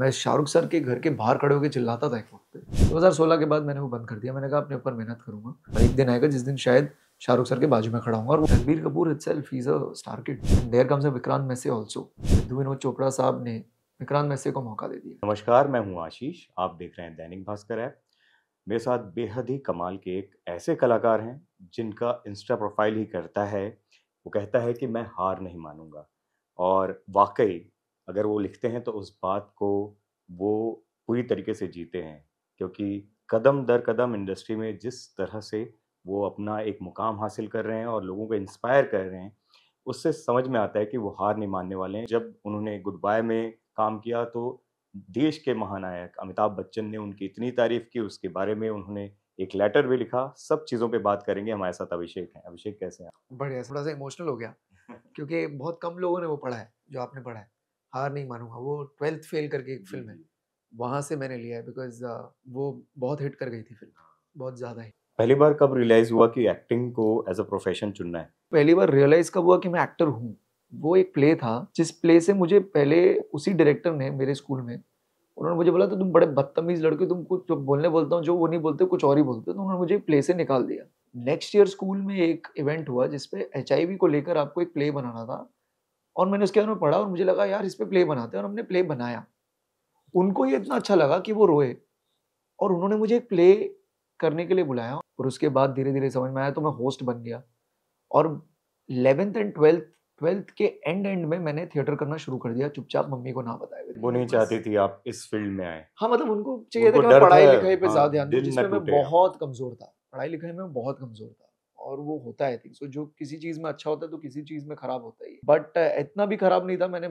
मैं शाहरुख सर के घर के बाहर खड़े होकर चिल्लाता था एक वक्त पे दो हज़ार सोलह के बाद मैंने वो बंद कर दिया मैंने कहा अपने ऊपर मेहनत करूंगा एक दिन आएगा जिस दिन शायद शाहरुख सर के बाजू में खड़ा हूँ और Ranbir Kapoor itself is a star kid there comes a Vikrant Massey also Sidhu Vinod Chopra साहब ने विक्रांत मैसे को मौका दे दिया नमस्कार मैं हूँ आशीष आप देख रहे हैं दैनिक भास्कर ऐप मेरे साथ बेहद ही कमाल के एक ऐसे कलाकार हैं जिनका इंस्टा प्रोफाइल ही करता है वो कहता है कि मैं हार नहीं मानूंगा और वाकई अगर वो लिखते हैं तो उस बात को वो पूरी तरीके से जीते हैं क्योंकि कदम दर कदम इंडस्ट्री में जिस तरह से वो अपना एक मुकाम हासिल कर रहे हैं और लोगों को इंस्पायर कर रहे हैं उससे समझ में आता है कि वो हार नहीं मानने वाले हैं जब उन्होंने गुड बाय में काम किया तो देश के महानायक अमिताभ बच्चन ने उनकी इतनी तारीफ की उसके बारे में उन्होंने एक लेटर भी लिखा सब चीज़ों पे बात करेंगे हमारे साथ अभिषेक हैं अभिषेक कैसे हैं बढ़िया थोड़ा सा इमोशनल हो गया क्योंकि बहुत कम लोगों ने वो पढ़ा है जो आपने पढ़ा है हार नहीं मानूंगा वो ट्वेल्थ फेल करके एक फिल्म है वहाँ से मैंने लिया है बिकॉज uh, वो बहुत हिट कर गई थी फिल्म हाँ। बहुत ज़्यादा ही पहली बार कब रियलाइज हुआ कि एक्टिंग को एज अ प्रोफेशन चुनना है पहली बार रियलाइज कब हुआ कि मैं एक्टर हूँ वो एक प्ले था जिस प्ले से मुझे पहले उसी डायरेक्टर ने मेरे स्कूल में उन्होंने मुझे बोला तो तुम बड़े बदतमीज लड़के तुम कुछ जो बोलने बोलता हूँ जो वो नहीं बोलते कुछ और ही बोलते तो उन्होंने मुझे प्ले से निकाल दिया नेक्स्ट ईयर स्कूल में एक इवेंट हुआ जिसपे एच को लेकर आपको एक प्ले बनाना था और मैंने उसके बारे में पढ़ा और मुझे लगा यार इस पर प्ले बनाते हैं और हमने प्ले बनाया उनको ये इतना अच्छा लगा कि वो रोए और उन्होंने मुझे एक प्ले करने के लिए बुलाया और उसके बाद धीरे धीरे समझ में आया तो मैं होस्ट बन गया और इलेवेंथ एंड ट्वेल्थ ट्वेल्थ के एंड एंड में मैंने थिएटर करना शुरू कर दिया चुपचाप मम्मी को ना बताया वो नहीं चाहती थी आप इस फील्ड में आए हाँ मतलब उनको चाहिए था कि पढ़ाई लिखाई पे हाँ, ज्यादा ध्यान जिसमें मैं बहुत कमजोर था पढ़ाई लिखाई में बहुत कमजोर था और वो होता है थी सो so, जो किसी चीज में अच्छा होता है तो किसी चीज में खराब होता ही बट इतना भी खराब नहीं था मैंने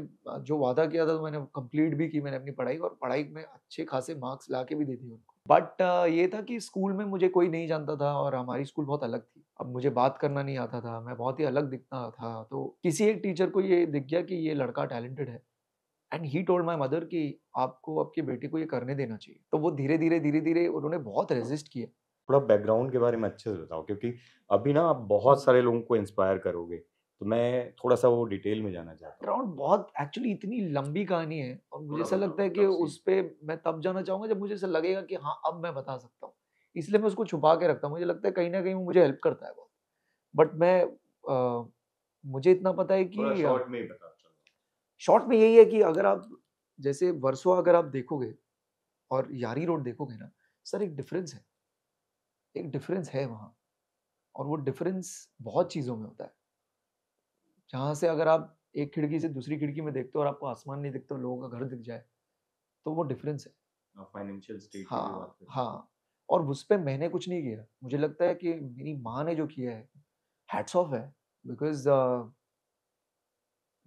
जो वादा किया था तो मैंने कंप्लीट भी की मैंने अपनी पढ़ाई और पढ़ाई में अच्छे खासे मार्क्स ला के भी दे दिए उनको बट ये था कि स्कूल में मुझे कोई नहीं जानता था और हमारी स्कूल बहुत अलग थी अब मुझे बात करना नहीं आता था मैं बहुत ही अलग दिखता था तो किसी एक टीचर को ये दिख गया कि ये लड़का टैलेंटेड है and he told my mother कि आपको आपके बेटे को ये करने देना चाहिए तो वो धीरे धीरे धीरे धीरे उन्होंने बहुत रेजिस्ट किया थोड़ा बैकग्राउंड के बारे में अच्छे से बताओ क्योंकि अभी ना आप बहुत सारे लोगों को इंस्पायर करोगे तो मैं थोड़ा सा वो डिटेल में जाना चाहता हूँ बहुत एक्चुअली इतनी लंबी कहानी है और मुझे ऐसा लगता है कि उस पर मैं तब जाना चाहूँगा जब मुझे ऐसा लगेगा कि हाँ अब मैं बता सकता हूँ इसलिए मैं उसको छुपा के रखता हूँ मुझे लगता है कहीं ना कहीं वो मुझे हेल्प करता है बहुत बट मैं मुझे इतना पता है कि शॉर्ट में शॉर्ट में यही है कि अगर आप जैसे वर्सो अगर आप देखोगे और यारी रोड देखोगे ना सर एक डिफरेंस है एक डिफरेंस है वहाँ और वो डिफरेंस बहुत चीज़ों में होता है जहाँ से अगर आप एक खिड़की से दूसरी खिड़की में देखते हो और आपको आसमान नहीं दिखता लोगों का घर दिख जाए तो वो डिफरेंस है फाइनेंशियल स्टेट हाँ हाँ, हाँ और उस पर मैंने कुछ नहीं किया मुझे लगता है कि मेरी माँ ने जो किया है हैट्स ऑफ है बिकॉज uh,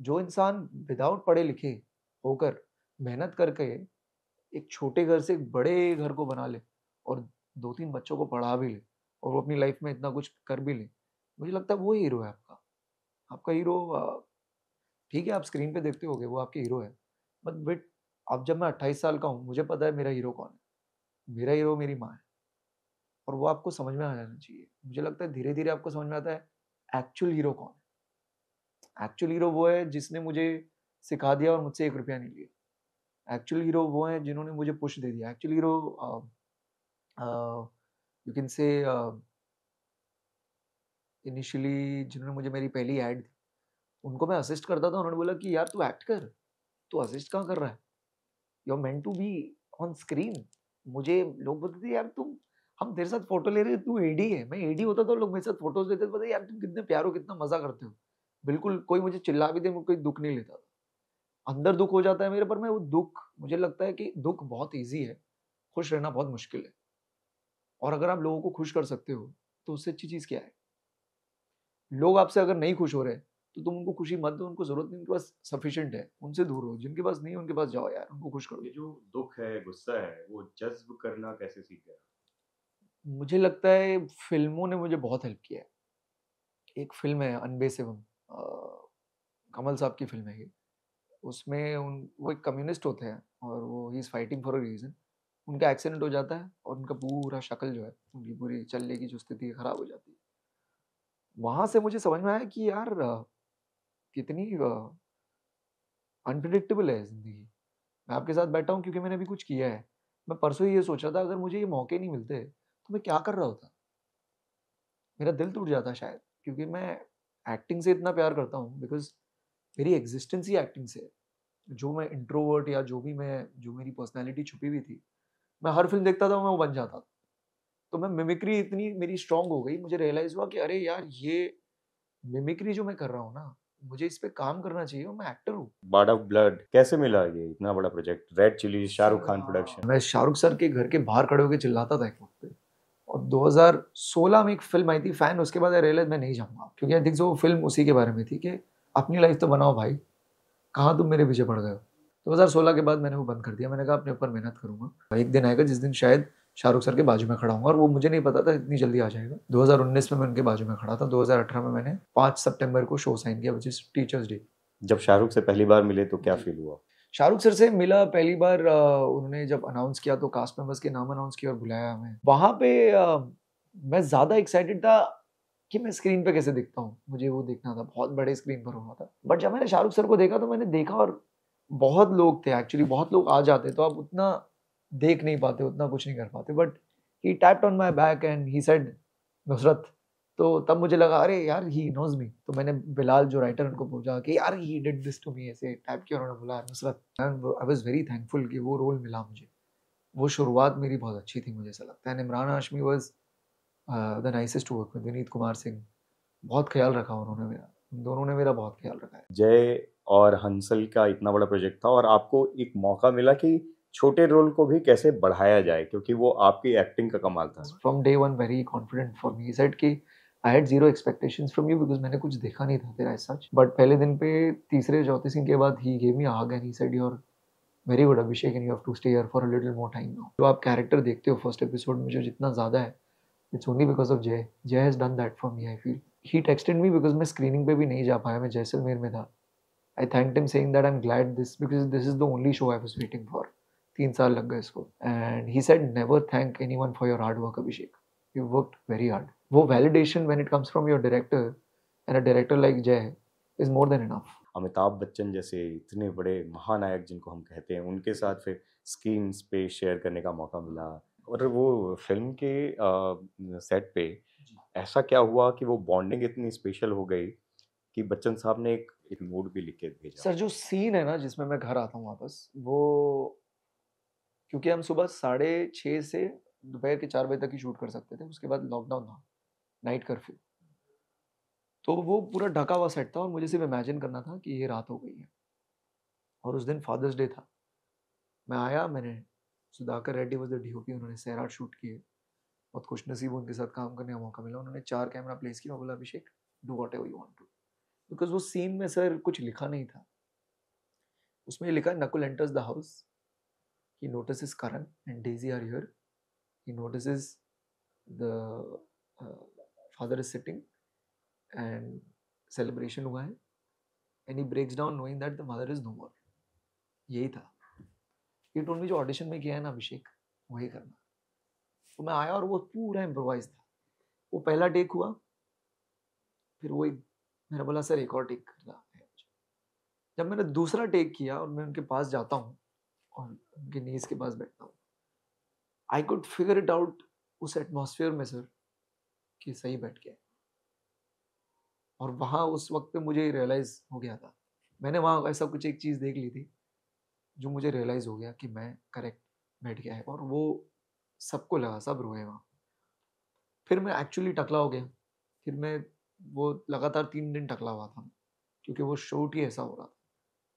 जो इंसान विदाउट पढ़े लिखे होकर मेहनत करके एक छोटे घर से एक बड़े घर को बना ले और दो तीन बच्चों को पढ़ा भी ले और वो अपनी लाइफ में इतना कुछ कर भी ले मुझे लगता है वो हीरो है आपका आपका हीरो ठीक है आप स्क्रीन पे देखते हो वो आपके हीरो है बट बट अब जब मैं अट्ठाईस साल का हूँ मुझे पता है मेरा हीरो कौन है मेरा हीरो मेरी माँ है और वो आपको समझ में आ जाना चाहिए मुझे लगता है धीरे धीरे आपको समझ में आता है एक्चुअल हीरो कौन है एक्चुअल हीरो वो है जिसने मुझे सिखा दिया और मुझसे एक रुपया नहीं लिया एक्चुअल हीरो वो है जिन्होंने मुझे पुश दे दिया actual hero you can say initially जिन्होंने मुझे मेरी पहली एड दी उनको मैं असिस्ट करता था उन्होंने बोला कि यार तू एक्ट कर तू असिस्ट कहाँ कर रहा है you man to be on screen मुझे लोग बोलते थे यार तुम हम तेरे साथ फोटो ले रहे तू एडी है मैं एडी होता था लोग मेरे साथ फोटोज लेते थे यार तुम कितने प्यार हो कितना मजा करते हो बिल्कुल कोई मुझे चिल्ला भी दे मुझे कोई दुख नहीं लेता था अंदर दुख हो जाता है मेरे पर मैं वो दुख मुझे लगता है कि दुख बहुत ईजी है खुश रहना बहुत मुश्किल है और अगर आप लोगों को खुश कर सकते हो तो उससे अच्छी चीज़ क्या है लोग आपसे अगर नहीं खुश हो रहे तो तुम उनको खुशी मत दो उनको जरूरत नहीं उनके पास सफिशियंट है उनसे दूर हो जिनके पास नहीं उनके पास जाओ यार उनको खुश करो जो दुख है गुस्सा है वो जज्ब करना कैसे सीख गया मुझे लगता है फिल्मों ने मुझे बहुत हेल्प किया है एक फिल्म है अनबेसिवम कमल साहब की फिल्म है ये उसमें उन वो एक कम्युनिस्ट होते हैं और वो he is fighting for a reason उनका एक्सीडेंट हो जाता है और उनका पूरा शक्ल जो है उनकी पूरी चलने की जो स्थिति खराब हो जाती है वहां से मुझे समझ में आया कि यार कितनी अनप्रडिक्टेबल है जिंदगी मैं आपके साथ बैठा हूँ क्योंकि मैंने अभी कुछ किया है मैं परसों ये सोच रहा था अगर मुझे ये मौके नहीं मिलते तो मैं क्या कर रहा होता मेरा दिल टूट जाता शायद क्योंकि मैं एक्टिंग से इतना प्यार करता हूँ बिकॉज मेरी एग्जिस्टेंस ही एक्टिंग से है जो मैं इंट्रोवर्ट या जो भी मैं जो मेरी पर्सनैलिटी छुपी हुई थी मैं हर फिल्म देखता था मैं वो बन जाता था तो मैं मिमिक्री इतनी मेरी स्ट्रांग हो गई मुझे रियलाइज हुआ कि अरे यार ये मिमिक्री जो मैं कर रहा हूँ ना मुझे इस पे काम करना चाहिए मैं एक्टर हूँ ऑफ ब्लड कैसे मिला ये इतना बड़ा project red chilli Shahrukh Khan production मैं शाहरुख सर के घर के बाहर खड़े होकर चिल्लाता था एक वक्त पे और 2016 में एक फिल्म आई थी फैन उसके बाद रियलाइज मैं नहीं जाऊँगा क्योंकि आई थिंक वो फिल्म उसी के बारे में थी कि अपनी लाइफ तो बनाओ भाई कहाँ तुम मेरे पीछे पड़ गए हो 2016 तो के बाद मैंने वो बंद कर दिया मैंने कहा अपने ऊपर मेहनत करूंगा एक दिन आएगा जिस दिन शायद शाहरुख सर के बाजू में खड़ा हूँ और वो मुझे नहीं पता था इतनी जल्दी आ जाएगा 2019 में मैं उनके बाजू में खड़ा था 2018 में मैंने 5 सितंबर को शो साइन किया विच इज़ टीचर्स डे जब शाहरुख से पहली बार मिले तो क्या फील हुआ शाहरुख सर से मिला पहली बार उन्होंने जब अनाउंस किया तो कास्ट मेम्बर्स के नाम अनाउंस किया और बुलाया हमें वहाँ पे मैं ज़्यादा एक्साइटेड था कि मैं स्क्रीन पे कैसे दिखता हूँ मुझे वो देखना था बहुत बड़े स्क्रीन पर होना था बट जब मैंने शाहरुख सर को देखा तो मैंने देखा और बहुत लोग थे एक्चुअली बहुत लोग आ जाते तो आप उतना देख नहीं पाते उतना कुछ नहीं कर पाते but he tapped on my back and he said Nusrat तो तब मुझे लगा अरे यार ही नोज मी तो मैंने बिलाल जो राइटर उनको पूछा कि यार he did this to me ऐसे टाइप किया उन्होंने बोला Nusrat I was very thankful कि वो रोल मिला मुझे वो शुरुआत मेरी बहुत अच्छी थी मुझे ऐसा लगता है Imran Hashmi was the nicest work Vineet Kumar Singh बहुत ख्याल रखा उन्होंने मेरा दोनों ने मेरा बहुत ख्याल रखा है जय और हंसल का इतना बड़ा प्रोजेक्ट था और आपको एक मौका मिला कि छोटे रोल को भी कैसे बढ़ाया जाए क्योंकि वो आपकी एक्टिंग का कमाल था from day one very confident for me said कि I had zero expectation from you because मैंने कुछ देखा नहीं था तेरा सच बट पहले दिन पे तीसरे चौथे सीन के बाद ही गेम आ आग नहीं said you're very good Abhishek and you have to stay here for a little more time now जो आप कैरेक्टर देखते हो फर्स्ट एपिसोड में जो जितना ज़्यादा है it's only because of Jay Jay has done that for me I feel he texted me because मैं स्क्रीनिंग पे भी नहीं जा पाया मैं जैसलमेर में था I thank him saying that I am glad this because this is the only show I was waiting for तीन साल लग गए इसको and he said never thank anyone for your hard work Abhishek you work very hard वो validation when it comes from your director and a director like Jay is more than enough Amitabh Bachchan जैसे इतने बड़े महानायक जिनको हम कहते हैं उनके साथ फिर स्क्रीन पे शेयर करने का मौका मिला और वो फिल्म के आ, सेट पे ऐसा क्या हुआ कि वो बॉन्डिंग इतनी स्पेशल हो गई कि बच्चन साहब ने एक एक नोट भी लिख के भेजा सर जो सीन है ना जिसमें मैं घर आता हूँ वापस वो क्योंकि हम सुबह साढ़े छः से दोपहर के चार बजे तक ही शूट कर सकते थे उसके बाद लॉकडाउन था नाइट कर्फ्यू तो वो पूरा ढका हुआ सेट था और मुझे सिर्फ इमेजिन करना था कि ये रात हो गई है और उस दिन फादर्स डे था मैं आया मैंने Sudhakar Reddy was the D उन्होंने सैराट शूट किए बहुत खुश नसीब उनके साथ काम करने का मौका मिला उन्होंने चार कैमरा प्लेस किया बोला Abhishek do whatever you want to because वो सीन में सर कुछ लिखा नहीं था उसमें लिखा Nakul enters the house he notices Karan and Daisy are here he notices the father is sitting and celebration हुआ है and he breaks down knowing that the mother is no more यही था ये टोन भी जो audition में किया है ना अभिषेक वही करना तो मैं आया और वो पूरा इम्प्रोवाइज था वो पहला टेक हुआ फिर वो मैंने बोला सर एक और टेक करना है जब मैंने दूसरा टेक किया और मैं उनके पास जाता हूँ और उनके नीज के पास बैठता हूँ I could figure it out उस एटमोसफियर में सर कि सही बैठ गया और वहाँ उस वक्त पे मुझे रियलाइज़ हो गया था मैंने वहाँ ऐसा कुछ एक चीज़ देख ली थी जो मुझे रियलाइज़ हो गया कि मैं करेक्ट बैठ गया है और वो सबको लगा सब रोए वहाँ फिर मैं एक्चुअली टकला हो गया फिर मैं वो लगातार तीन दिन टकला हुआ था क्योंकि वो शूट ही ऐसा हो रहा था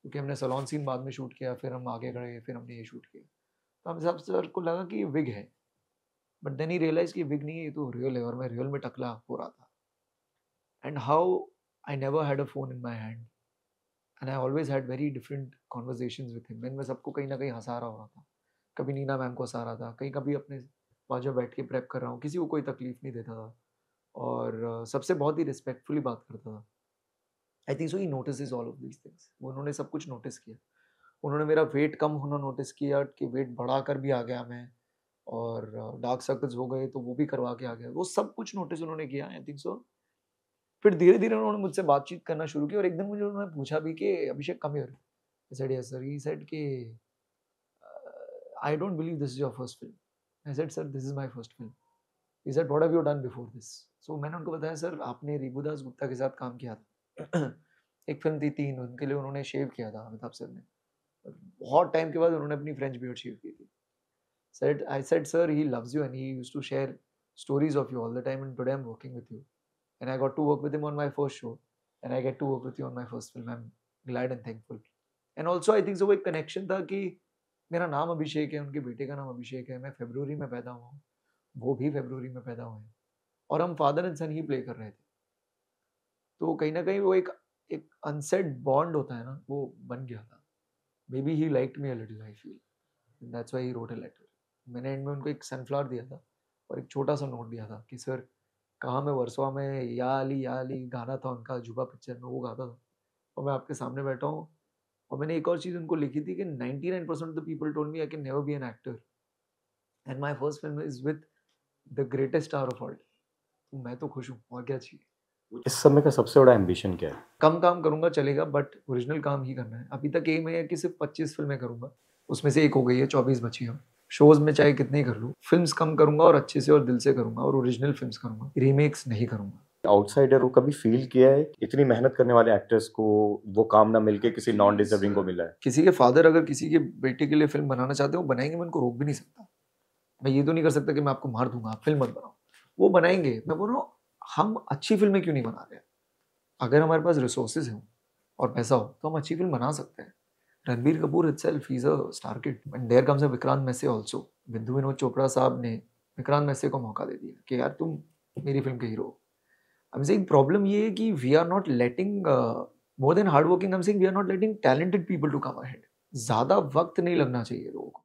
क्योंकि हमने सलोन सीन बाद में शूट किया फिर हम आगे गए फिर हमने ये शूट किया तो हम सब सर को लगा कि ये विग है बट देन ही रियलाइज कि विग नहीं है ये तो रियल है और मैं रियल में टकला हो रहा था and how I never had a phone in my hand and I always had very different conversation with him मैं सबको कहीं ना कहीं हंसा रहा हो रहा था कभी नीना मैम को सहारा था कहीं कभी अपने बाजू बैठ के प्रेप कर रहा हूँ किसी को कोई तकलीफ नहीं देता था और सबसे बहुत ही रिस्पेक्टफुली बात करता था I think so he notice all of these things उन्होंने सब कुछ नोटिस किया उन्होंने मेरा वेट कम होना नोटिस किया कि वेट बढ़ा कर भी आ गया मैं और डार्क सर्कल्स हो गए तो वो भी करवा के आ गया वो सब कुछ नोटिस उन्होंने किया आई थिंक सो फिर धीरे धीरे उन्होंने मुझसे बातचीत करना शुरू की और एक दिन मुझे उन्होंने पूछा भी कि अभिषेक कम योर सर ये सेट कि I don't believe this is your first film I said, sir this is my first film He said, What have you done before this? So मैंने उनको बताया सर आपने रिबुदास गुप्ता के साथ काम किया था एक फिल्म थी तीन उनके लिए उन्होंने शेव किया था अमिताभ सर ने बहुत टाइम के बाद उन्होंने अपनी फ्रेंच बियर्ड शेव की थी said I said sir he loves you and he use to share stories of you all the time and today I am working with you and I got to work with him on my first show and I get to work with you on my first film I am glad and thankful and also I think so एक connection था कि मेरा नाम अभिषेक है उनके बेटे का नाम अभिषेक है मैं फेबररी में पैदा हुआ हूँ वो भी फेबररी में पैदा हुए हैं और हम father and son he play कर रहे थे तो कहीं ना कहीं वो एक एक अनसेट बॉन्ड होता है ना वो बन गया था maybe he like me little I feel that's why he wrote a letter मैंने एंड में उनको एक सनफ्लावर दिया था और एक छोटा सा नोट दिया था कि सर कहाँ मैं वर्सवा में या अली या अली गाना था उनका जुबा पिक्चर में वो गाता था और मैं आपके सामने बैठा हूँ और मैंने एक और चीज़ उनको लिखी थी कि nine percent of the people told me I can never be an actor and my first film is with the greatest star of तो मैं तो खुश हूँ और क्या चाहिए इस समय का सबसे बड़ा एम्बिशन क्या है कम काम करूंगा चलेगा बट ओरिजिनल काम ही करना है अभी तक एम है कि सिर्फ पच्चीस फिल्में करूंगा उसमें से एक हो गई है चौबीस बची हम शोज में चाहे कितने कर लूँ फिल्म कम करूंगा और अच्छे से और दिल से करूंगा और ओरिजिनल फिल्म करूंगा रीमेक्स नहीं करूंगा आउटसाइडर को कभी फील किया है इतनी मेहनत करने वाले एक्टर्स को वो काम ना मिलके किसी नॉन डिजर्विंग को मिला है किसी के फादर अगर किसी के बेटे के लिए फिल्म बनाना चाहते हो बनाएंगे मैं उनको रोक भी नहीं सकता मैं ये तो नहीं कर सकता कि मैं आपको मार दूंगा फिल्म मत बनाओ वो बनाएंगे मैं बोल रहा हूँ हम अच्छी फिल्में क्यों नहीं बना रहे अगर हमारे पास रिसोर्सेज हों और पैसा हो तो हम अच्छी फिल्म बना सकते हैं Ranbir Kapoor itself is a star kid and there comes a Vikrant Massey also Bindu Vinod Chopra साहब ने विक्रांत मैसे को मौका दे दिया कि यार तुम मेरी फिल्म के हीरो हो I'm saying problem ye ki we are not letting uh, more than hardworking. I'm saying we are not letting talented people to come ahead. ज़्यादा वक्त नहीं लगना चाहिए लोगों को